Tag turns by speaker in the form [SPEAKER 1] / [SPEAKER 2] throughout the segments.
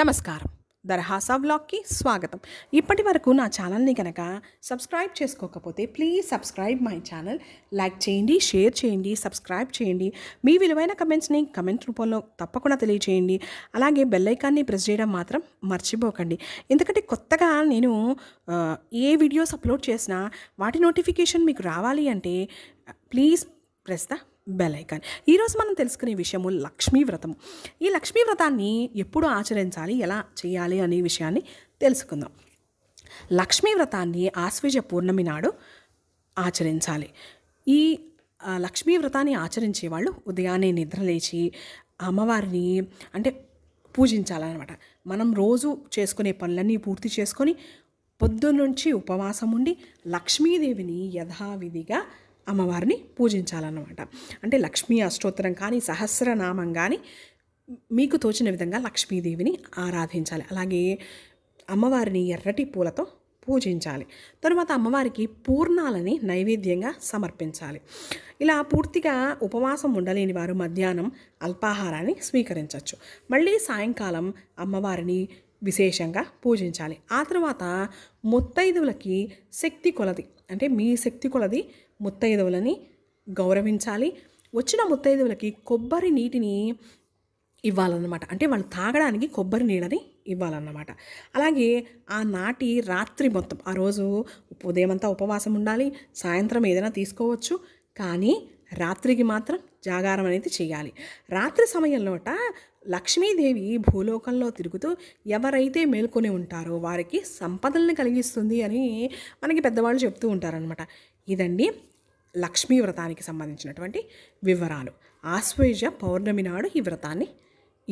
[SPEAKER 1] నమస్కారం దర్హాసా వ్లాగ్కి స్వాగతం ఇప్పటి వరకు నా ఛానల్ని కనుక సబ్స్క్రైబ్ చేసుకోకపోతే please subscribe my channel like చేయండి షేర్ చేయండి సబ్స్క్రైబ్ చేయండి మీ విలువైన కమెంట్స్ని కమెంట్ రూపంలో తప్పకుండా తెలియచేయండి అలాగే బెల్లైకాన్ని ప్రెస్ చేయడం మాత్రం మర్చిపోకండి ఎందుకంటే కొత్తగా నేను ఏ వీడియోస్ అప్లోడ్ చేసినా వాటి నోటిఫికేషన్ మీకు రావాలి అంటే ప్లీజ్ ప్రెస్ ద బెలైకాన్ ఈరోజు మనం తెలుసుకునే విషయము లక్ష్మీ వ్రతము ఈ లక్ష్మీ వ్రతాన్ని ఎప్పుడు ఆచరించాలి ఎలా చేయాలి అనే విషయాన్ని తెలుసుకుందాం లక్ష్మీ వ్రతాన్ని ఆశ్వజ పూర్ణమి నాడు ఆచరించాలి ఈ లక్ష్మీ వ్రతాన్ని ఆచరించే వాళ్ళు ఉదయాన్నే నిద్రలేచి అమ్మవారిని అంటే పూజించాలన్నమాట మనం రోజు చేసుకునే పనులన్నీ పూర్తి చేసుకొని పొద్దున్నుంచి ఉపవాసం ఉండి లక్ష్మీదేవిని యథావిధిగా అమ్మవారిని పూజించాలన్నమాట అంటే లక్ష్మీ అష్టోత్తరం కానీ సహస్రనామం కానీ మీకు తోచిన విధంగా లక్ష్మీదేవిని ఆరాధించాలి అలాగే అమ్మవారిని ఎర్రటి పూలతో పూజించాలి తరువాత అమ్మవారికి పూర్ణాలని నైవేద్యంగా సమర్పించాలి ఇలా పూర్తిగా ఉపవాసం ఉండలేని వారు మధ్యాహ్నం అల్పాహారాన్ని స్వీకరించవచ్చు మళ్ళీ సాయంకాలం అమ్మవారిని విశేషంగా పూజించాలి ఆ తర్వాత ముత్తైదువులకి శక్తి కొలది అంటే మీ శక్తి కొలది ముత్తైదువులని గౌరవించాలి వచ్చిన ముత్తైదువులకి కొబ్బరి నీటిని ఇవ్వాలన్నమాట అంటే వాళ్ళు తాగడానికి కొబ్బరి నీళ్ళని ఇవ్వాలన్నమాట అలాగే ఆ నాటి రాత్రి మొత్తం ఆ రోజు ఉదయమంతా ఉపవాసం ఉండాలి సాయంత్రం ఏదైనా తీసుకోవచ్చు కానీ రాత్రికి మాత్రం జాగారం అనేది చేయాలి రాత్రి సమయంలోట లక్ష్మీదేవి భూలోకంలో తిరుగుతూ ఎవరైతే మేల్కొని ఉంటారో వారికి సంపదల్ని కలిగిస్తుంది అని మనకి పెద్దవాళ్ళు చెప్తూ ఉంటారనమాట ఇదండి లక్ష్మీ వ్రతానికి సంబంధించినటువంటి వివరాలు ఆశ్వేజ పౌర్ణమి నాడు ఈ వ్రతాన్ని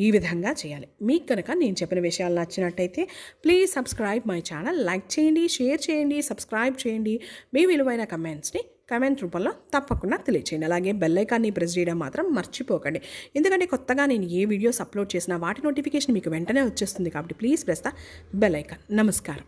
[SPEAKER 1] ఈ విధంగా చేయాలి మీకు కనుక నేను చెప్పిన విషయాలు నచ్చినట్టయితే please subscribe my channel like చేయండి షేర్ చేయండి సబ్స్క్రైబ్ చేయండి మీ విలువైన కమెంట్స్ని కమెంట్ రూపంలో తప్పకుండా తెలియచేయండి అలాగే బెల్లైకాన్ని ప్రెస్ చేయడం మాత్రం మర్చిపోకండి ఎందుకంటే కొత్తగా నేను ఏ వీడియోస్ అప్లోడ్ చేసినా వాటి నోటిఫికేషన్ మీకు వెంటనే వచ్చేస్తుంది కాబట్టి ప్లీజ్ ప్రెస్ ద నమస్కారం